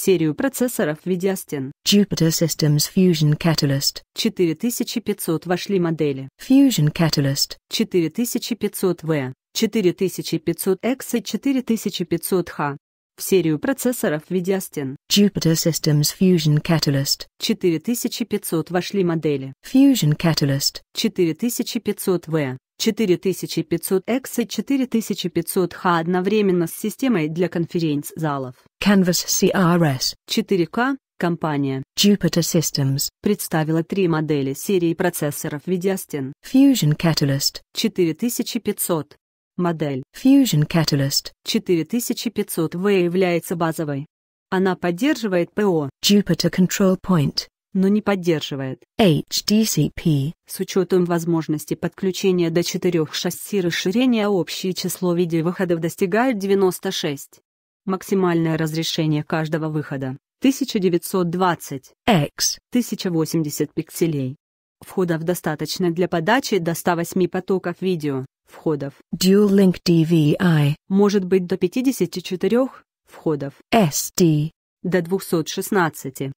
серию процессоров в Jupiter Systems Fusion Catalyst. 4500 вошли модели. Fusion Catalyst. 4500V, 4500X и 4500H в серию процессоров в Jupiter Systems Fusion Catalyst. 4500 вошли модели. Fusion Catalyst. 4500V, 4500 X и 4500 H одновременно с системой для конференц-залов. Canvas CRS 4K компания Jupiter Systems представила три модели серии процессоров Видястин. Fusion Catalyst 4500 модель Fusion Catalyst 4500V является базовой. Она поддерживает ПО Jupiter Control Point но не поддерживает HDCP с учетом возможности подключения до 4 шасси расширения общее число видеовыходов достигает 96. Максимальное разрешение каждого выхода 1920 x 1080 пикселей. Входов достаточно для подачи до 108 потоков видео. Входов Dual Link DVI может быть до 54 входов SD до 216.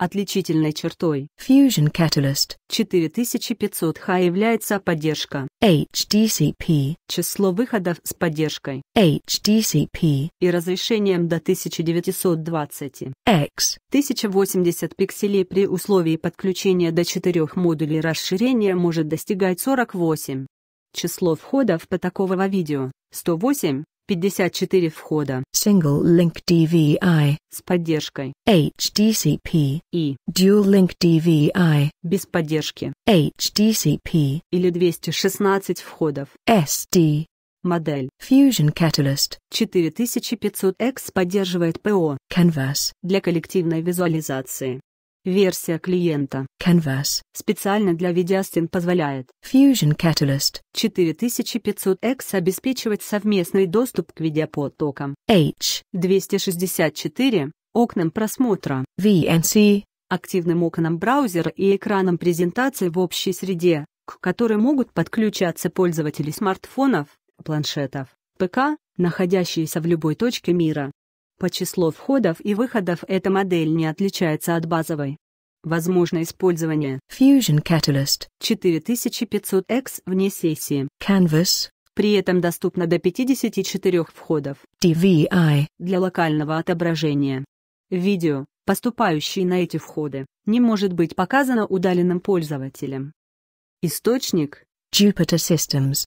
Отличительной чертой Fusion Catalyst 4500H является поддержка HDCP, число выходов с поддержкой HDCP и разрешением до 1920 X 1080 пикселей при условии подключения до 4 модулей расширения может достигать 48. Число входов по такого видео 108, 54 входа Single Link DVI с поддержкой HDCP и Dual Link DVI без поддержки HDCP или 216 входов SD модель Fusion Catalyst 4500X поддерживает ПО Canvas для коллективной визуализации Версия клиента Canvas специально для видеостен позволяет Fusion Catalyst 4500X обеспечивать совместный доступ к видеопотокам H 264 окнам просмотра VNC активным окнам браузера и экраном презентации в общей среде, к которой могут подключаться пользователи смартфонов, планшетов, ПК, находящиеся в любой точке мира. По числу входов и выходов эта модель не отличается от базовой. Возможно использование Fusion Catalyst 4500X вне сессии. Canvas. При этом доступно до 54 входов. DVI. Для локального отображения. Видео, поступающее на эти входы, не может быть показано удаленным пользователем. Источник Jupyter Systems